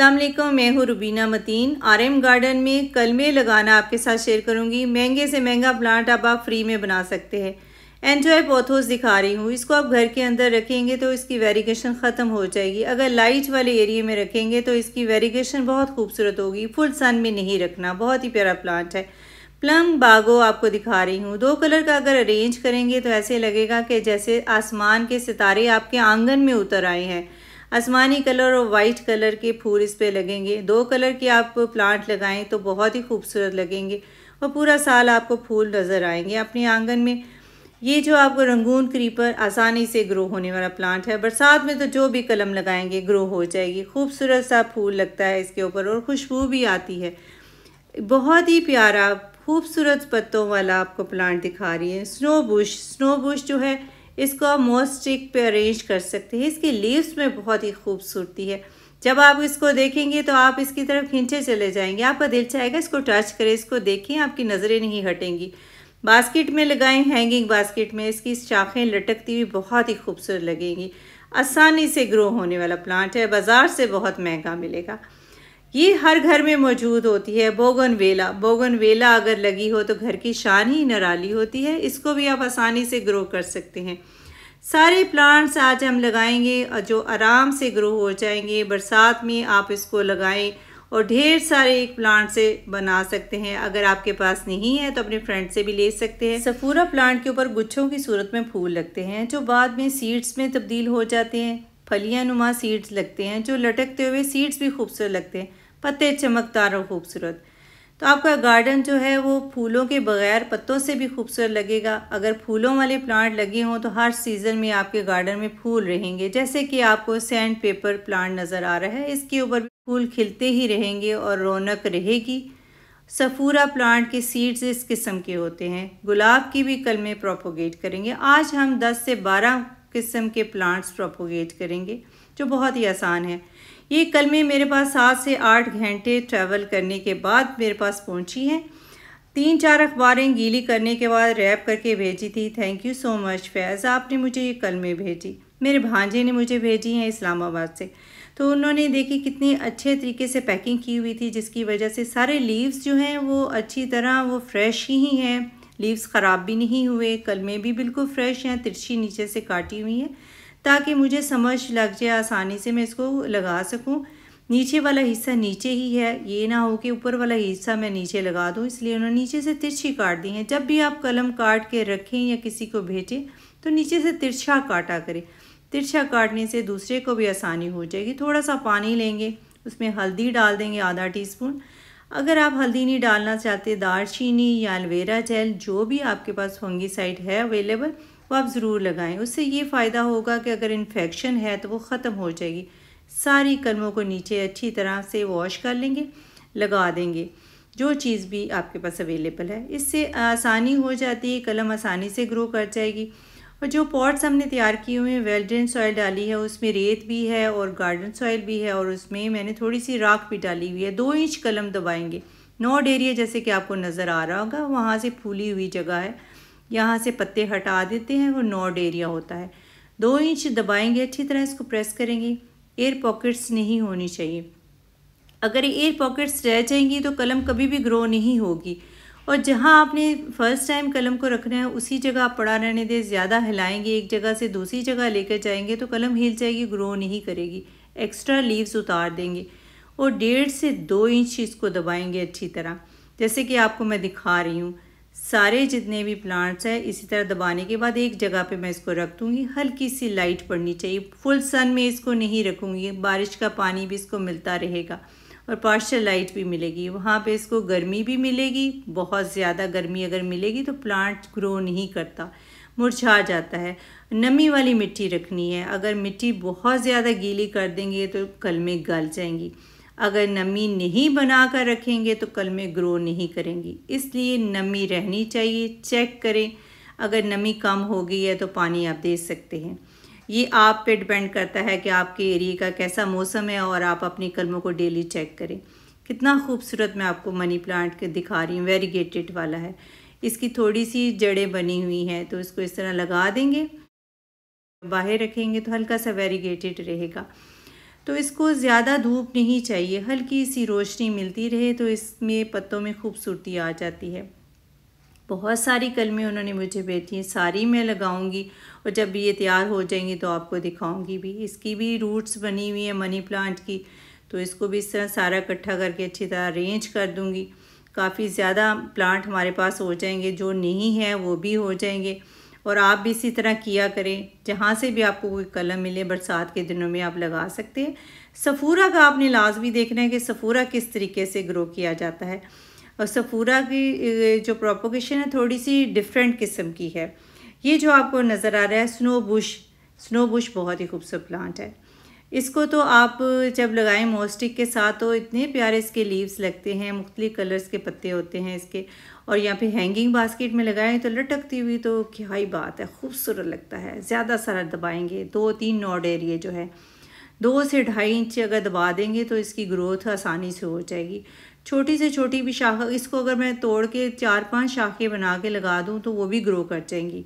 असलम मैं हूँ Rubina Mateen RM garden में कलमे लगाना आपके साथ शेयर करूँगी महंगे से महंगा प्लांट अब आप फ्री में बना सकते हैं एंजॉय पोथोस दिखा रही हूँ इसको आप घर के अंदर रखेंगे तो इसकी वेरिगेशन ख़त्म हो जाएगी अगर लाइट वाले एरिए में रखेंगे तो इसकी वेरिगेशन बहुत खूबसूरत होगी फुल सन में नहीं रखना बहुत ही प्यारा प्लांट है प्लम बागो आपको दिखा रही हूँ दो कलर का अगर अरेंज करेंगे तो ऐसे लगेगा कि जैसे आसमान के सितारे आपके आंगन में उतर आए हैं आसमानी कलर और वाइट कलर के फूल इस पर लगेंगे दो कलर के आप प्लांट लगाएं तो बहुत ही खूबसूरत लगेंगे और पूरा साल आपको फूल नज़र आएंगे अपने आंगन में ये जो आपको रंगून क्रीपर आसानी से ग्रो होने वाला प्लांट है बरसात में तो जो भी कलम लगाएंगे ग्रो हो जाएगी खूबसूरत सा फूल लगता है इसके ऊपर और खुशबू भी आती है बहुत ही प्यारा खूबसूरत पत्तों वाला आपको प्लांट दिखा रही है स्नो बुश स्नो बुश जो है इसको आप मोस्टिक स्टिक पे अरेंज कर सकते हैं इसकी लीव्स में बहुत ही खूबसूरती है जब आप इसको देखेंगे तो आप इसकी तरफ खींचे चले जाएंगे आपका दिल चाहेगा इसको टच करें इसको देखें आपकी नज़रें नहीं हटेंगी बास्केट में लगाएं हैंगिंग बास्केट में इसकी शाखें लटकती हुई बहुत ही खूबसूरत लगेंगी आसानी से ग्रो होने वाला प्लांट है बाज़ार से बहुत महंगा मिलेगा ये हर घर में मौजूद होती है बोगन वेला बोगन वेला अगर लगी हो तो घर की शान ही नराली होती है इसको भी आप आसानी से ग्रो कर सकते हैं सारे प्लांट्स आज हम लगाएंगे और जो आराम से ग्रो हो जाएंगे बरसात में आप इसको लगाएं और ढेर सारे एक प्लांट से बना सकते हैं अगर आपके पास नहीं है तो अपने फ्रेंड से भी ले सकते हैं सफूरा प्लांट के ऊपर गुच्छों की सूरत में फूल लगते हैं जो बाद में सीड्स में तब्दील हो जाते हैं फलियाँ नुमा सीड्स लगते हैं जो लटकते हुए सीड्स भी खूबसूरत लगते हैं पत्ते चमकदार और खूबसूरत तो आपका गार्डन जो है वो फूलों के बगैर पत्तों से भी खूबसूरत लगेगा अगर फूलों वाले प्लांट लगे हों तो हर सीज़न में आपके गार्डन में फूल रहेंगे जैसे कि आपको सैंड पेपर प्लांट नज़र आ रहा है इसके ऊपर फूल खिलते ही रहेंगे और रौनक रहेगी सफूरा प्लांट के सीड्स इस किस्म के होते हैं गुलाब की भी कल में प्रोपोगेट करेंगे आज हम 10 से 12 किस्म के प्लांट्स प्रोपोगेट करेंगे जो बहुत ही आसान है ये कल में मेरे पास सात से आठ घंटे ट्रैवल करने के बाद मेरे पास पहुंची हैं तीन चार अखबारें गीली करने के बाद रैप करके भेजी थी thank you so much Faiz आपने मुझे ये कल में भेजी मेरे भांजे ने मुझे भेजी हैं इस्लामाबाद से तो उन्होंने देखी कितनी अच्छे तरीके से पैकिंग की हुई थी जिसकी वजह से सारे लीव्स जो हैं वो अच्छी तरह वो फ्रेश ही हैं लीव्स ख़राब भी नहीं हुए कलमे भी बिल्कुल फ्रेश हैं तिरछी नीचे से काटी हुई है ताकि मुझे समझ लग जाए आसानी से मैं इसको लगा सकूँ नीचे वाला हिस्सा नीचे ही है ये ना हो कि ऊपर वाला हिस्सा मैं नीचे लगा दूँ इसलिए उन्होंने नीचे से तिरछी काट दी है जब भी आप कलम काट के रखें या किसी को भेजें तो नीचे से तिरछा काटा करें तिरछा काटने से दूसरे को भी आसानी हो जाएगी थोड़ा सा पानी लेंगे उसमें हल्दी डाल देंगे आधा स्पून अगर आप हल्दी नहीं डालना चाहते चीनी या एलवेरा जेल जो भी आपके पास फंगीसाइड है अवेलेबल वो आप ज़रूर लगाएं उससे ये फ़ायदा होगा कि अगर इन्फेक्शन है तो वो ख़त्म हो जाएगी सारी कलमों को नीचे अच्छी तरह से वॉश कर लेंगे लगा देंगे जो चीज़ भी आपके पास अवेलेबल है इससे आसानी हो जाती है कलम आसानी से ग्रो कर जाएगी और जो पॉट्स हमने तैयार किए हुए हैं वेल्डन सॉइल डाली है उसमें रेत भी है और गार्डन सॉइल भी है और उसमें मैंने थोड़ी सी राख भी डाली हुई है दो इंच कलम दबाएंगे नॉड एरिया जैसे कि आपको नज़र आ रहा होगा वहाँ से फूली हुई जगह है यहाँ से पत्ते हटा देते हैं वो नॉड एरिया होता है दो इंच दबाएंगे अच्छी तरह इसको प्रेस करेंगे एयर पॉकेट्स नहीं होनी चाहिए अगर एयर पॉकेट्स रह जाएंगी तो कलम कभी भी ग्रो नहीं होगी और जहाँ आपने फ़र्स्ट टाइम कलम को रखना है उसी जगह आप पड़ा रहने दें ज़्यादा हिलाएंगे एक जगह से दूसरी जगह लेकर जाएंगे तो कलम हिल जाएगी ग्रो नहीं करेगी एक्स्ट्रा लीव्स उतार देंगे और डेढ़ से दो इंच इसको दबाएंगे अच्छी तरह जैसे कि आपको मैं दिखा रही हूँ सारे जितने भी प्लांट्स हैं इसी तरह दबाने के बाद एक जगह पे मैं इसको रख दूँगी हल्की सी लाइट पड़नी चाहिए फुल सन में इसको नहीं रखूँगी बारिश का पानी भी इसको मिलता रहेगा और पार्शल लाइट भी मिलेगी वहाँ पे इसको गर्मी भी मिलेगी बहुत ज़्यादा गर्मी अगर मिलेगी तो प्लांट ग्रो नहीं करता मुरझा जाता है नमी वाली मिट्टी रखनी है अगर मिट्टी बहुत ज़्यादा गीली कर देंगे तो कल में गल जाएंगी अगर नमी नहीं बना कर रखेंगे तो कल में ग्रो नहीं करेंगी इसलिए नमी रहनी चाहिए चेक करें अगर नमी कम हो गई है तो पानी आप दे सकते हैं ये आप पे डिपेंड करता है कि आपके एरिए का कैसा मौसम है और आप अपनी कलमों को डेली चेक करें कितना खूबसूरत मैं आपको मनी प्लांट के दिखा रही हूँ वेरीगेटेड वाला है इसकी थोड़ी सी जड़ें बनी हुई हैं तो इसको इस तरह लगा देंगे बाहर रखेंगे तो हल्का सा वेरीगेटेड रहेगा तो इसको ज़्यादा धूप नहीं चाहिए हल्की सी रोशनी मिलती रहे तो इसमें पत्तों में खूबसूरती आ जाती है बहुत सारी कलमें उन्होंने मुझे बेची सारी मैं लगाऊंगी और जब ये तैयार हो जाएंगी तो आपको दिखाऊंगी भी इसकी भी रूट्स बनी हुई है मनी प्लांट की तो इसको भी इस तरह सारा इकट्ठा करके अच्छी तरह अरेंज कर दूँगी काफ़ी ज़्यादा प्लांट हमारे पास हो जाएंगे जो नहीं है वो भी हो जाएंगे और आप भी इसी तरह किया करें जहाँ से भी आपको कोई कलम मिले बरसात के दिनों में आप लगा सकते हैं सफूरा का आपने लाजमी देखना है कि सफूरा किस तरीके से ग्रो किया जाता है और सफूरा की जो प्रोपोगेशन है थोड़ी सी डिफरेंट किस्म की है ये जो आपको नज़र आ रहा है स्नो बुश स्नो बुश बहुत ही खूबसूरत प्लांट है इसको तो आप जब लगाएं मोस्टिक के साथ तो इतने प्यारे इसके लीव्स लगते हैं मुख्तलि कलर्स के पत्ते होते हैं इसके और यहाँ पे हैंगिंग बास्केट में लगाएं तो लटकती हुई तो क्या ही बात है खूबसूरत लगता है ज़्यादा सारा दबाएंगे दो तीन नॉड एरिए जो है दो से ढाई इंच अगर दबा देंगे तो इसकी ग्रोथ आसानी से हो जाएगी छोटी से छोटी भी शाखा इसको अगर मैं तोड़ के चार पांच शाखें बना के लगा दूं तो वो भी ग्रो कर जाएंगी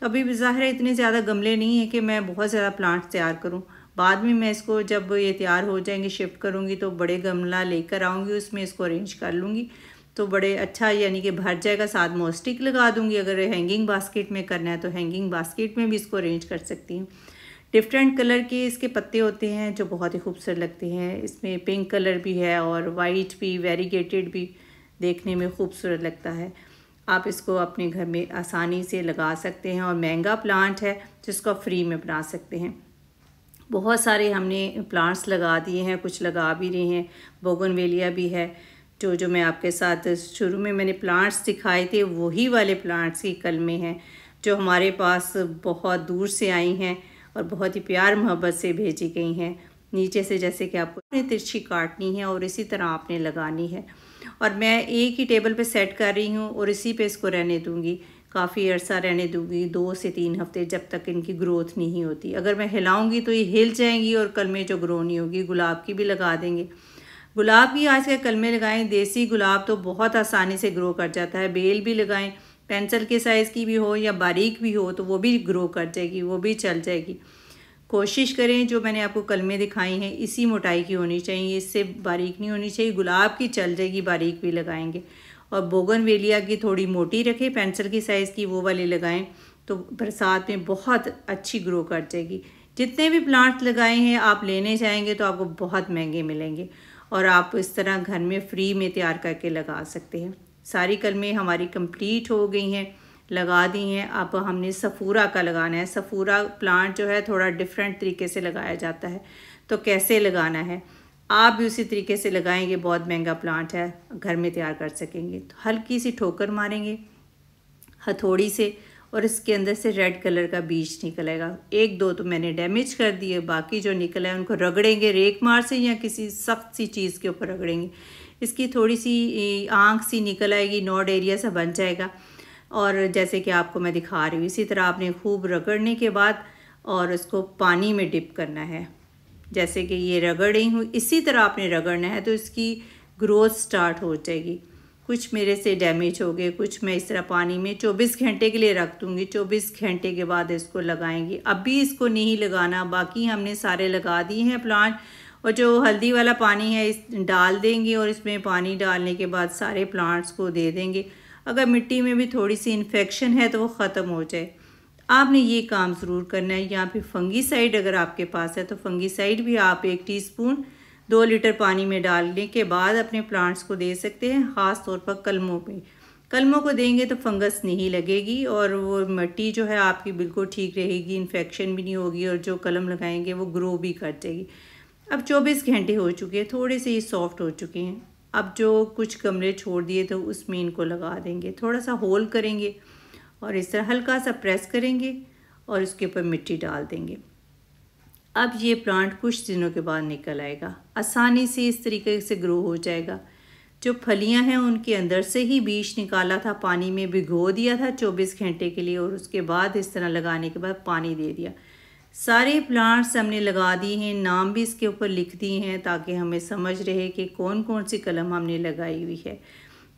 तो अभी ज़ाहिर है इतने ज़्यादा गमले नहीं है कि मैं बहुत ज़्यादा प्लांट तैयार करूँ बाद में मैं इसको जब ये तैयार हो जाएंगे शिफ्ट करूँगी तो बड़े गमला लेकर आऊँगी उसमें इसको अरेंज कर लूँगी तो बड़े अच्छा यानी कि भर जाएगा साथ मोस्टिक लगा दूँगी अगर हैंगिंग बास्केट में करना है तो हैंगिंग बास्केट में भी इसको अरेंज कर सकती हूँ डिफरेंट कलर के इसके पत्ते होते हैं जो बहुत ही खूबसूरत लगते हैं इसमें पिंक कलर भी है और वाइट भी वेरीगेटेड भी देखने में खूबसूरत लगता है आप इसको अपने घर में आसानी से लगा सकते हैं और महंगा प्लांट है जिसको आप फ्री में बना सकते हैं बहुत सारे हमने प्लांट्स लगा दिए हैं कुछ लगा भी रहे हैं बोगनवेलिया भी है जो जो मैं आपके साथ शुरू में मैंने प्लांट्स दिखाए थे वही वाले प्लांट्स ही कल में हैं जो हमारे पास बहुत दूर से आई हैं और बहुत ही प्यार मोहब्बत से भेजी गई हैं नीचे से जैसे कि आपको तिरछी काटनी है और इसी तरह आपने लगानी है और मैं एक ही टेबल पे सेट कर रही हूँ और इसी पे इसको रहने दूँगी काफ़ी अर्सा रहने दूँगी दो से तीन हफ्ते जब तक इनकी ग्रोथ नहीं होती अगर मैं हिलाऊँगी तो ये हिल जाएंगी और कल में जो ग्रो नहीं होगी गुलाब की भी लगा देंगे गुलाब की आज कलमे लगाएं देसी गुलाब तो बहुत आसानी से ग्रो कर जाता है बेल भी लगाएं पेंसिल के साइज़ की भी हो या बारीक भी हो तो वो भी ग्रो कर जाएगी वो भी चल जाएगी कोशिश करें जो मैंने आपको कलमें दिखाई हैं इसी मोटाई की होनी चाहिए इससे बारीक नहीं होनी चाहिए गुलाब की चल जाएगी बारीक भी लगाएंगे और बोगन वेलिया की थोड़ी मोटी रखें पेंसिल की साइज़ की वो वाली लगाएं तो बरसात में बहुत अच्छी ग्रो कर जाएगी जितने भी प्लांट्स लगाए हैं आप लेने जाएंगे तो आपको बहुत महंगे मिलेंगे और आप इस तरह घर में फ्री में तैयार करके लगा सकते हैं सारी कलमें हमारी कंप्लीट हो गई हैं लगा दी हैं अब हमने सफूरा का लगाना है सफूरा प्लांट जो है थोड़ा डिफरेंट तरीके से लगाया जाता है तो कैसे लगाना है आप भी उसी तरीके से लगाएंगे बहुत महंगा प्लांट है घर में तैयार कर सकेंगे तो हल्की सी ठोकर मारेंगे हथौड़ी से और इसके अंदर से रेड कलर का बीज निकलेगा एक दो तो मैंने डैमेज कर दिए बाकी जो निकला है उनको रगड़ेंगे रेक मार से या किसी सख्त सी चीज़ के ऊपर रगड़ेंगे इसकी थोड़ी सी आँख सी निकल आएगी नोड एरिया सा बन जाएगा और जैसे कि आपको मैं दिखा रही हूँ इसी तरह आपने खूब रगड़ने के बाद और उसको पानी में डिप करना है जैसे कि ये रगड़ रही हूँ इसी तरह आपने रगड़ना है तो इसकी ग्रोथ स्टार्ट हो जाएगी कुछ मेरे से डैमेज हो गए कुछ मैं इस तरह पानी में चौबीस घंटे के लिए रख दूँगी चौबीस घंटे के बाद इसको लगाएंगी अभी इसको नहीं लगाना बाकी हमने सारे लगा दिए हैं प्लांट और जो हल्दी वाला पानी है इस डाल देंगे और इसमें पानी डालने के बाद सारे प्लांट्स को दे देंगे अगर मिट्टी में भी थोड़ी सी इन्फेक्शन है तो वो ख़त्म हो जाए आपने ये काम ज़रूर करना है यहाँ पे फंगीसाइड अगर आपके पास है तो फंगीसाइड भी आप एक टीस्पून दो लीटर पानी में डालने के बाद अपने प्लांट्स को दे सकते हैं ख़ास तौर पर कलमों पे कलमों को देंगे तो फंगस नहीं लगेगी और वो मिट्टी जो है आपकी बिल्कुल ठीक रहेगी इन्फेक्शन भी नहीं होगी और जो कलम लगाएंगे वो ग्रो भी कर जाएगी अब 24 घंटे हो चुके हैं थोड़े से ये सॉफ्ट हो चुके हैं अब जो कुछ कमरे छोड़ दिए तो उसमें इनको लगा देंगे थोड़ा सा होल करेंगे और इस तरह हल्का सा प्रेस करेंगे और उसके ऊपर मिट्टी डाल देंगे अब ये प्लांट कुछ दिनों के बाद निकल आएगा आसानी से इस तरीके से ग्रो हो जाएगा जो फलियां हैं उनके अंदर से ही बीज निकाला था पानी में भिगो दिया था 24 घंटे के लिए और उसके बाद इस तरह लगाने के बाद पानी दे दिया सारे प्लांट्स हमने लगा दिए हैं नाम भी इसके ऊपर लिख दिए हैं ताकि हमें समझ रहे कि कौन कौन सी कलम हमने लगाई हुई है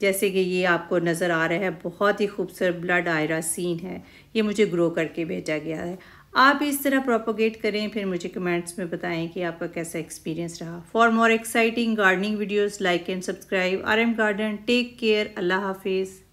जैसे कि ये आपको नज़र आ रहा है बहुत ही खूबसूरत ब्लड आयरा सीन है ये मुझे ग्रो करके भेजा गया है आप इस तरह प्रोपोगेट करें फिर मुझे कमेंट्स में बताएं कि आपका कैसा एक्सपीरियंस रहा for more exciting gardening videos like and subscribe R M garden take care अल्लाह हाफिज़